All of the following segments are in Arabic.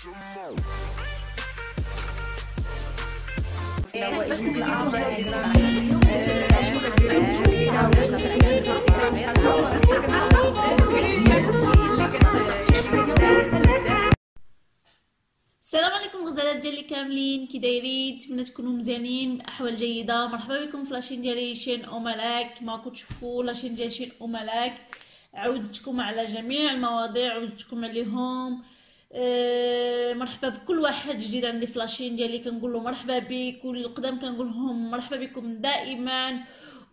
السلام عليكم غزالات ديالي كاملين كي دايرين نتمنى تكونوا مزيانين باحوال جيده مرحبا بكم في لاشين ديالي شين او ملاك كما تشوفوا لاشين ديال شين او ملاك عودتكم على جميع المواضيع عودتكم عليهم آه، مرحبا بكل واحد جديد عندي فلاشين ديالي كنقول له مرحبا بك والقدام كنقول لهم مرحبا بكم دائما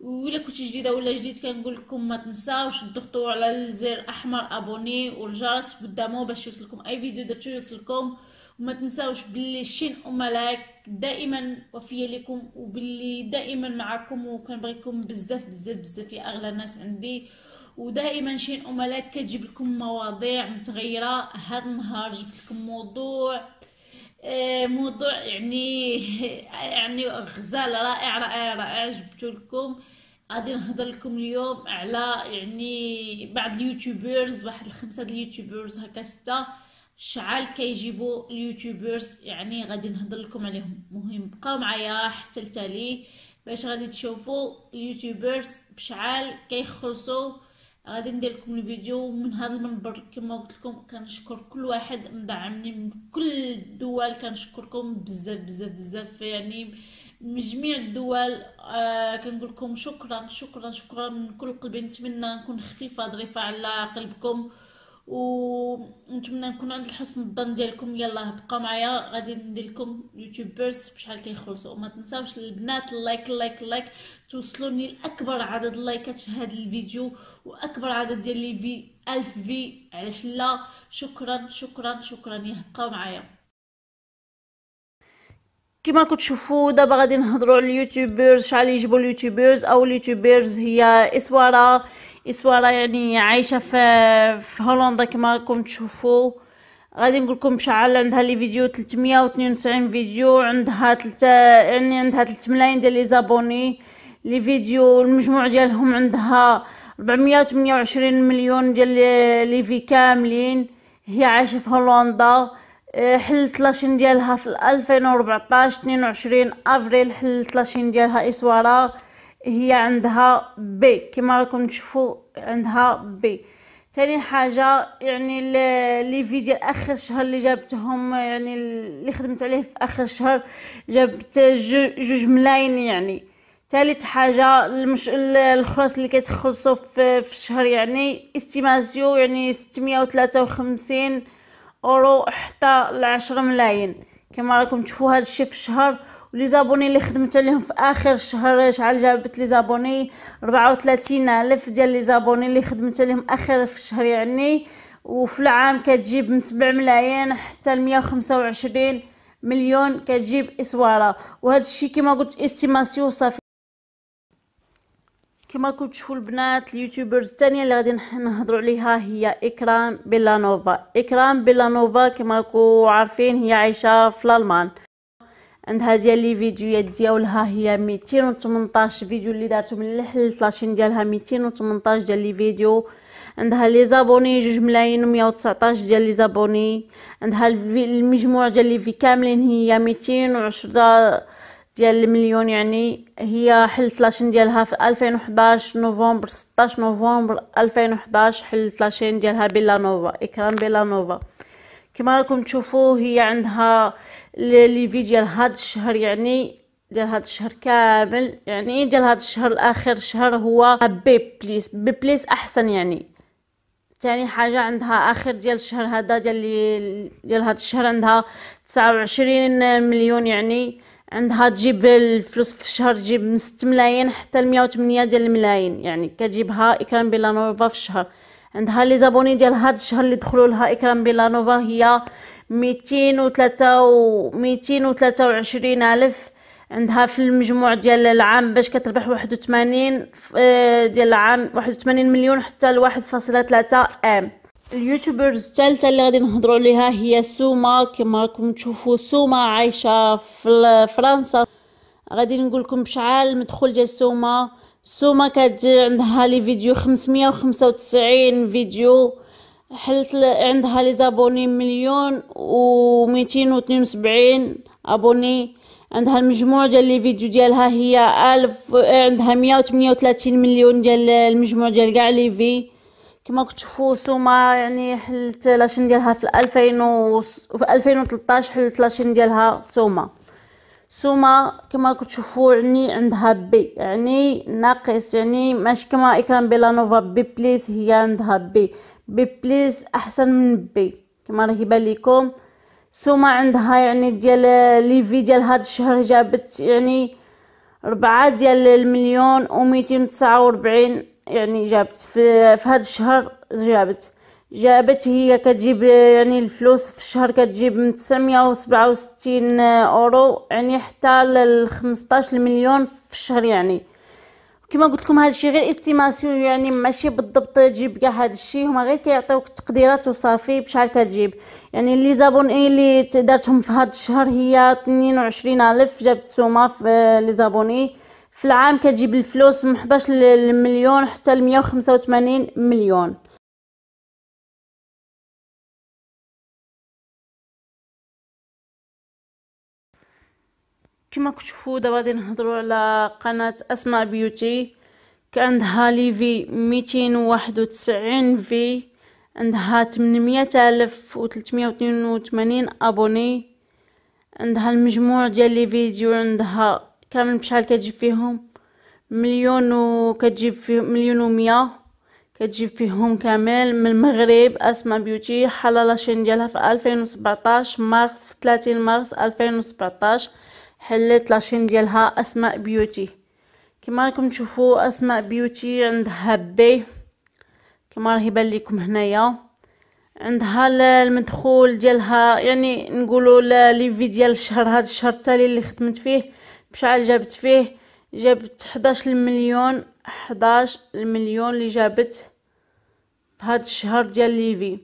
ولا كنت جديده ولا جديد كنقول لكم ما تنساوش تضغطوا على الزر الاحمر ابوني والجرس قدامو باش يوصلكم اي فيديو درتو يوصلكم وما تنساوش باللي شين املاك دائما وفيه لكم وباللي دائما معكم وكنبغيكم بزاف بزاف بزاف يا اغلى ناس عندي ودائما شين املاك كتجيب لكم مواضيع متغيره هاد النهار جبت لكم موضوع آه، موضوع يعني يعني غزال رائع رائع رائع جبتو لكم غادي نهضر لكم اليوم على يعني بعض اليوتيوبرز واحد الخمسه د اليوتيوبرز هكا سته شعال كيجيبوا اليوتيوبرز يعني غادي نهضر لكم عليهم مهم بقاو معايا حتى التالي باش غادي تشوفوا اليوتيوبرز بشعال كيخلصوا غادي ندير لكم الفيديو من هذا المنبر كما قلت لكم كنشكر كل واحد مدعمني من كل الدول كنشكركم بزاف بزاف بزاف يعني من جميع الدول آه كنقول لكم شكرا شكرا شكرا من كل قلبي نتمنى نكون خفيفه ظريفه على قلبكم ونتمنى نكون عند حسن الظن ديالكم يلا بقاو معايا غادي ندير لكم يوتيوبرز بشحال كيخلصوا وما تنساوش البنات اللايك اللايك اللايك توصلوني لاكبر عدد اللايكات في هذا الفيديو واكبر عدد ديال لي في الف في علاش لا شكرا شكرا شكرا يبقاو معايا كما كتشوفوا دابا غادي نهضروا على اليوتيوبرز شحال يجيبوا اليوتيوبرز او اليوتيوبرز هي اسواره اسوارا يعني عايشه في في هولندا كما راكم تشوفوا غادي نقول لكم شعال عندها لي فيديو 392 فيديو عندها تلتة يعني عندها 3 ملايين ديال لي زابوني لي فيديو المجموع ديالهم عندها 428 مليون ديال لي في كاملين هي عايشه في هولندا آه، حلت لاشين ديالها في 2014 22 افريل حلت لاشين ديالها اسوارا هي عندها بي كما راكم تشوفوا عندها بي ثاني حاجه يعني لي فيديو اخر شهر اللي جابتهم يعني اللي خدمت عليه في اخر شهر جابت جوج ملاين يعني ثالث حاجه المش... الخلاص اللي كتخلصوا في في الشهر يعني استيماسيو يعني 653 اورو حتى ل 10 ملايين كما راكم تشوفوا هذا الشيء في الشهر ولي زابوني اللي خدمت عليهم في اخر شهر شحال جابت لي زابوني 34000 الف ديال لي زابوني اللي خدمت عليهم اخر في الشهر يعني وفي العام كتجيب من 7 ملايين حتى ل 125 مليون كتجيب اسواره وهذا الشيء كما قلت استيماسيون صافي كما كنت تشوفوا البنات اليوتيوبرز الثانيه اللي غادي نهضروا عليها هي اكرام بيلانوفا اكرام بيلانوفا كما راكم عارفين هي عايشه في الالمان عندها ديال لي فيديوهات ديالها هي 218 فيديو اللي دارته من الحل لاشين ديالها 218 ديال لي فيديو عندها لي زابوني جوج ملايين و119 ديال لي زابوني عندها المجموع ديال لي في كاملين هي 210 ديال المليون يعني هي حلت لاشين ديالها في 2011 نوفمبر 16 نوفمبر 2011 حلت لاشين ديالها بيلا نوفا اكرام بيلا نوفا كما راكم تشوفوا هي عندها لي في ديال هاد الشهر يعني ديال هاد الشهر كامل يعني ديال هاد الشهر الاخر شهر هو بي بليس بي بليس احسن يعني تاني حاجة عندها آخر ديال الشهر هذا ديال ديال هاد الشهر عندها تسعة مليون يعني عندها تجيب الفلوس في الشهر تجيب من 6 ملايين حتى ل 108 ديال الملايين يعني كتجيبها اكرام نوفا في الشهر عندها لي زابوني ديال هاد الشهر اللي دخلوا لها اكرام نوفا هي ميتين وثلاثة و ميتين وثلاثة وعشرين ألف عندها في المجموع ديال العام باش كتربح واحد وثمانين آه، ديال العام واحد وثمانين مليون حتى لواحد فاصلة ثلاثة ام اليوتيوبرز الثالثة اللي غادي نهضروا عليها هي سوما كما راكم تشوفوا سوما عايشة في فرنسا غادي نقول لكم بشحال المدخول ديال سوما سوما كانت عندها لي فيديو 595 فيديو حلت عندها لي زابوني مليون و ميتين وسبعين ابوني عندها المجموع ديال لي فيديو ديالها هي الف آه، عندها مية و وتلاتين مليون ديال المجموع ديال كاع لي في كما كتشوفوا سوما يعني حلت لاشين ديالها في الفين و في الفين وتلطاش حلت لاشين ديالها سوما سوما كما كتشوفوا يعني عندها بي يعني ناقص يعني ماشي كما اكرام بيلانوفا بي بليس هي عندها بي ببليز احسن من بي كما راه يبان لكم سوما عندها يعني ديال ليفي ديال هاد الشهر جابت يعني ربعة ديال المليون و ميتين تسعة وربعين يعني جابت في, في هاد الشهر جابت جابت هي كتجيب يعني الفلوس في الشهر كتجيب من تسعمية وسبعة وستين اورو يعني حتى لخمسطاش المليون في الشهر يعني كما قلت لكم هذا الشيء غير استيماسيون يعني ماشي بالضبط تجيب كاع هذا الشيء هما غير كيعطيوك تقديرات وصافي بشحال كتجيب يعني لي اي اللي دارتهم في هذا الشهر هي 22000 الف جابت سومه في لي زابوني في العام كتجيب الفلوس من 11 مليون حتى ل 185 مليون كما كتشوفوا دابا غادي نهضروا على قناه اسماء بيوتي عندها ليفي 291 في عندها 800 و ابوني عندها المجموع ديال لي فيديو عندها كامل بشحال كتجيب فيهم مليون و كتجيب فيه مليون و مية كتجيب فيهم كامل من المغرب اسماء بيوتي حلا لاشين ديالها في 2017 مارس في 30 مارس 2017 حلت لاشين ديالها اسماء بيوتي كما راكم تشوفوا اسماء بيوتي عندها بي كما راه يبان لكم هنايا عندها المدخول ديالها يعني نقولوا ليفي ديال الشهر هذا الشهر التالي اللي خدمت فيه بشحال جابت فيه جابت 11 مليون 11 مليون اللي جابت بهذا الشهر ديال ليفي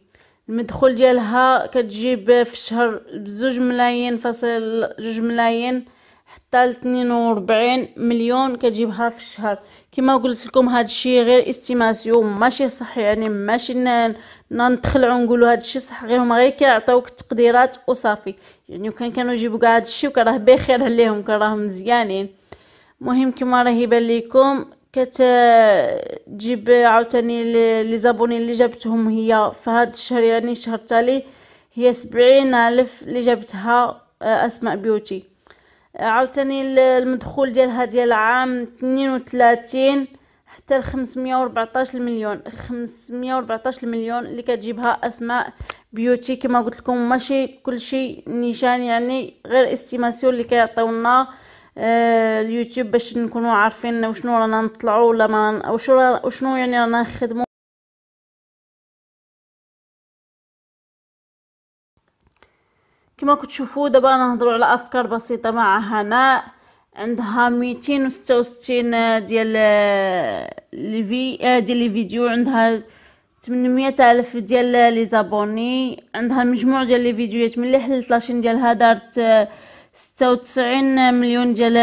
المدخول ديالها كتجيب في الشهر بزوج ملايين فاصل جوج ملايين حتى لتنين وربعين مليون كتجيبها في الشهر كما قلت لكم هذا الشيء غير استيماسيون ماشي صح يعني ماشي نتخلعوا نقولوا هذا الشيء صح غير هما غير كيعطيوك التقديرات وصافي يعني وكان كانوا يجيبوا كاع هذا الشيء وكراه بخير عليهم كراه مزيانين مهم كما راه يبان لكم كتجيب عاوتاني لي زابوني اللي جابتهم هي في هذا الشهر يعني الشهر التالي هي سبعين الف اللي جابتها آه، اسماء بيوتي عاوتاني المدخول ديالها ديال عام 32 حتى لخمسمية 514 المليون خمسمية مليون المليون اللي كتجيبها اسماء بيوتي كما قلت لكم ماشي كلشي نيشان يعني غير استيماسيون اللي كيعطيونا آه، اليوتيوب باش نكونوا عارفين وشنو رانا نطلعوا ولا ما وشنو يعني رانا نخدموا كما كتشوفوا دابا نهضروا على افكار بسيطه مع هناء عندها ميتين وستة وستين ديال آه، لي آه، ديال الفيديو عندها 800 الف ديال لي زابوني عندها مجموع ديال الفيديوات ملي حلت لاشين ديالها دارت ستة وتسعين مليون ديال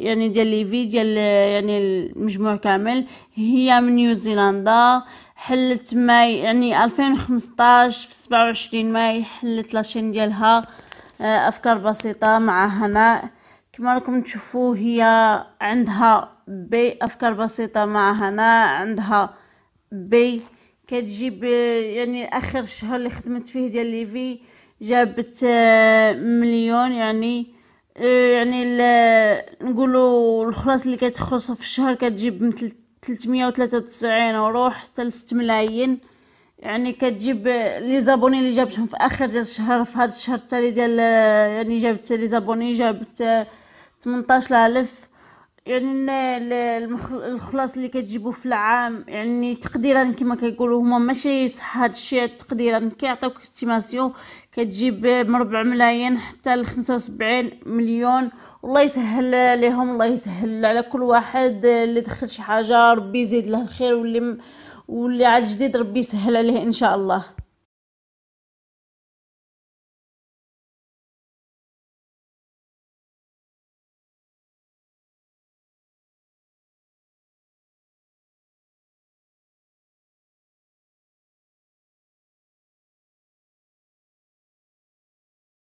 يعني ديال ليفي ديال يعني المجموع كامل هي من نيوزيلندا حلت ماي يعني ألفين وخمسطاش في سبعة وعشرين ماي حلت لاشين ديالها آه، افكار بسيطة مع هناء كما راكم تشوفوا هي عندها بي افكار بسيطة مع هناء عندها بي كتجيب آه، يعني اخر شهر اللي خدمت فيه ديال ليفي جابت آه، مليون يعني آه، يعني آه، نقولوا الخلاص اللي كتخلص في الشهر كتجيب من 393 اورو حتى ل 6 ملايين يعني كتجيب لي زابوني اللي جابتهم في اخر ديال الشهر في هذا الشهر التالي ديال يعني جابت لي زابوني جابت 18000 يعني الخلاص اللي كتجيبو في العام يعني تقديرا كما كيقولوا هما ماشي صح هذا الشيء تقديرا كيعطيوك استيماسيون كتجيب من ربع ملايين حتى ل 75 مليون والله يسهل عليهم الله يسهل على كل واحد اللي دخل شي حاجه ربي يزيد له الخير واللي واللي عاد جديد ربي يسهل عليه ان شاء الله